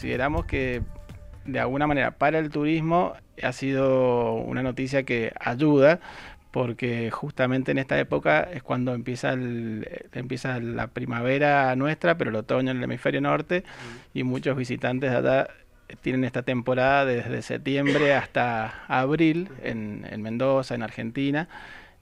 consideramos que de alguna manera para el turismo ha sido una noticia que ayuda porque justamente en esta época es cuando empieza, empieza la primavera nuestra, pero el otoño en el hemisferio norte y muchos visitantes tienen esta temporada desde septiembre hasta abril en, en Mendoza, en Argentina.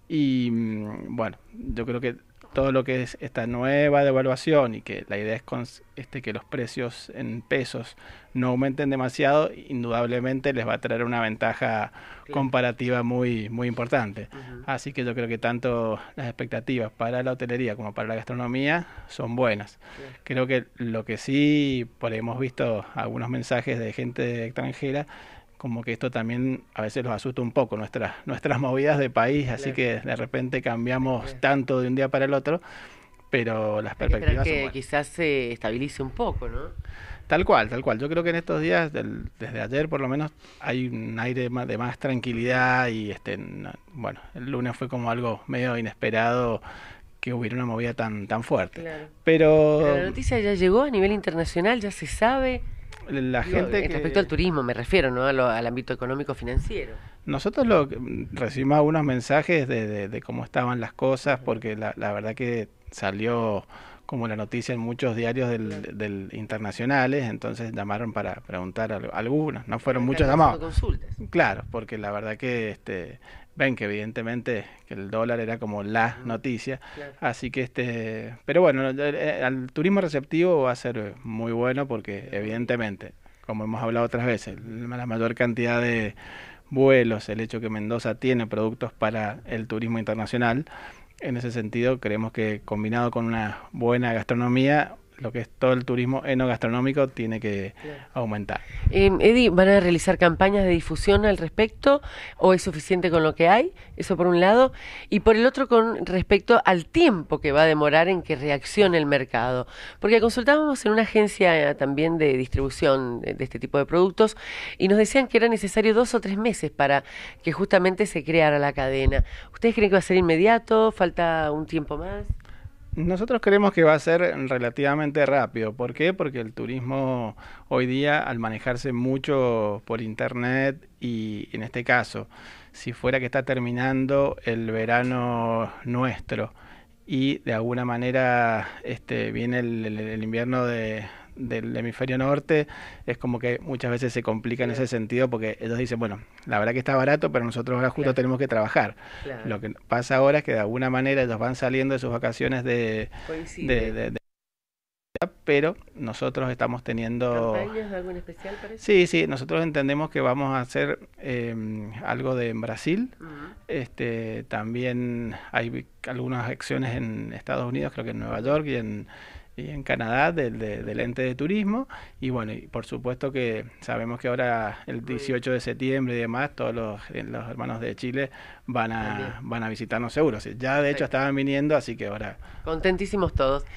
Y mm, bueno, yo creo que todo lo que es esta nueva devaluación y que la idea es con, este, que los precios en pesos no aumenten demasiado, indudablemente les va a traer una ventaja comparativa muy, muy importante. Así que yo creo que tanto las expectativas para la hotelería como para la gastronomía son buenas. Creo que lo que sí, por hemos visto algunos mensajes de gente extranjera, como que esto también a veces los asusta un poco, nuestras, nuestras movidas de país, así que de repente cambiamos tanto de un día para el otro, pero las perspectivas... Que, que quizás se estabilice un poco, ¿no? Tal cual, tal cual. Yo creo que en estos días, desde ayer por lo menos, hay un aire de más, tranquilidad y este, bueno, el lunes fue como algo medio inesperado que hubiera una movida tan, tan fuerte. Pero la noticia ya llegó a nivel internacional, ya se sabe la gente respecto al turismo me refiero no al ámbito económico financiero nosotros lo recibimos algunos mensajes de, cómo estaban las cosas porque la verdad que salió como la noticia en muchos diarios del, internacionales, entonces llamaron para preguntar a algunos, no fueron muchos llamados. Claro, porque la verdad que este ven que evidentemente que el dólar era como la noticia, así que este, pero bueno, al turismo receptivo va a ser muy bueno porque evidentemente, como hemos hablado otras veces, la mayor cantidad de vuelos, el hecho que Mendoza tiene productos para el turismo internacional, en ese sentido, creemos que combinado con una buena gastronomía lo que es todo el turismo enogastronómico tiene que aumentar. Eh, em, Eddie, ¿van a realizar campañas de difusión al respecto o es suficiente con lo que hay? Eso por un lado. Y por el otro, con respecto al tiempo que va a demorar en que reaccione el mercado. Porque consultábamos en una agencia también de distribución de, de este tipo de productos y nos decían que era necesario dos o tres meses para que justamente se creara la cadena. ¿Ustedes creen que va a ser inmediato? ¿Falta un tiempo más? Nosotros creemos que va a ser relativamente rápido. ¿Por qué? Porque el turismo hoy día, al manejarse mucho por Internet y en este caso, si fuera que está terminando el verano nuestro y de alguna manera este, viene el invierno de, del hemisferio norte, es como que muchas veces se complica en ese sentido porque ellos dicen, bueno, la verdad que está barato, pero nosotros ahora justo tenemos que trabajar. Lo que pasa ahora es que de alguna manera ellos van saliendo de sus vacaciones de, pero nosotros estamos teniendo... de algún especial para Sí, sí, nosotros entendemos que vamos a hacer em, algo de en Brasil, este, también hay algunas acciones en Estados Unidos, creo que en Nueva York y en, en Canadá del, de, del ente de turismo. Y bueno, y por supuesto que sabemos que ahora el 18 de septiembre y demás, todos los, eh, hermanos de Chile van a, van a visitarnos seguros. Ya de hecho estaban viniendo, así que ahora... Contentísimos todos.